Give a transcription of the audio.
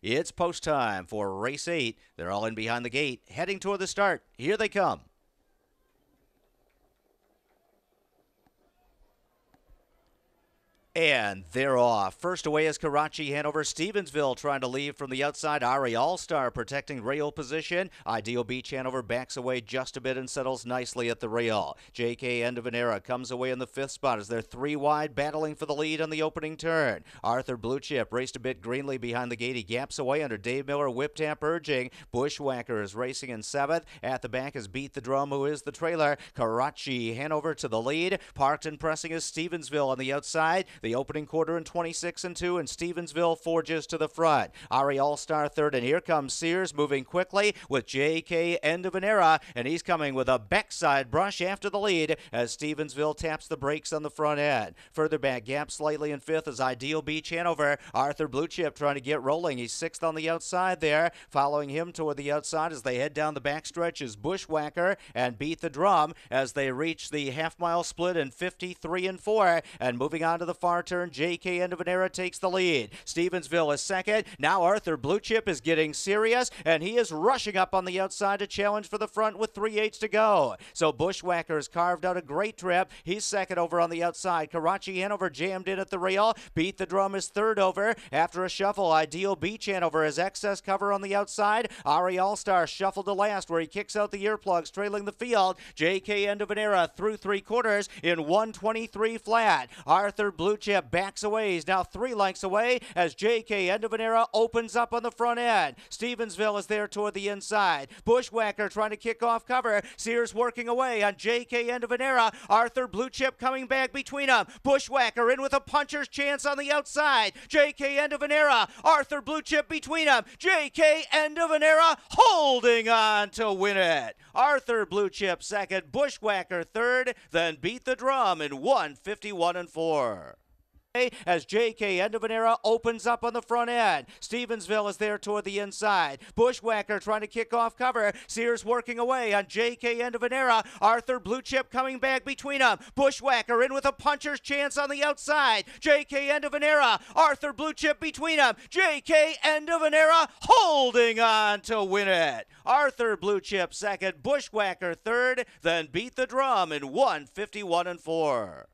It's post time for race eight. They're all in behind the gate, heading toward the start. Here they come. And they're off. First away is Karachi. Hanover Stevensville trying to leave from the outside. Ari All Star protecting rail position. Ideal Beach Hanover backs away just a bit and settles nicely at the rail. JK End of an Era comes away in the fifth spot as they're three wide battling for the lead on the opening turn. Arthur Blue Chip raced a bit greenly behind the gate. He gaps away under Dave Miller. Whip tap urging. Bushwhacker is racing in seventh. At the back is Beat the Drum, who is the trailer. Karachi Hanover to the lead. Parkton pressing is Stevensville on the outside. The the opening quarter in 26 and 2, and Stevensville forges to the front. Ari All Star third, and here comes Sears moving quickly with J.K. End of an era, and he's coming with a backside brush after the lead as Stevensville taps the brakes on the front end. Further back, gap slightly in fifth is Ideal Beach Hanover. Arthur Bluechip trying to get rolling. He's sixth on the outside there. Following him toward the outside as they head down the backstretch is Bushwhacker and Beat the Drum as they reach the half mile split in 53 and 4. And moving on to the far our turn. J.K. Endovenera takes the lead. Stevensville is second. Now Arthur Bluechip is getting serious, and he is rushing up on the outside to challenge for the front with three eighths to go. So Bushwhacker has carved out a great trip. He's second over on the outside. Karachi Hanover jammed in at the rail. Beat the Drum is third over. After a shuffle, Ideal Beach Hanover has excess cover on the outside. Ari All-Star shuffled to last where he kicks out the earplugs, trailing the field. J.K. Endovenera through three quarters in 123 flat. Arthur Blue Chip backs away. He's now three lengths away as J.K. Endovanera opens up on the front end. Stevensville is there toward the inside. Bushwhacker trying to kick off cover. Sears working away on J.K. Endovanera. Arthur Blue Chip coming back between them. Bushwhacker in with a puncher's chance on the outside. J.K. Endovanera. Arthur Blue Chip between them. J.K. Endovanera holding on to win it. Arthur Blue Chip second. Bushwhacker third. Then beat the drum in 151 and 4 as J.K. Era opens up on the front end. Stevensville is there toward the inside. Bushwhacker trying to kick off cover. Sears working away on J.K. Era. Arthur Bluechip coming back between them. Bushwhacker in with a puncher's chance on the outside. J.K. Era. Arthur Bluechip between them. J.K. Era holding on to win it. Arthur Bluechip second, Bushwhacker third, then beat the drum in 151 and 4.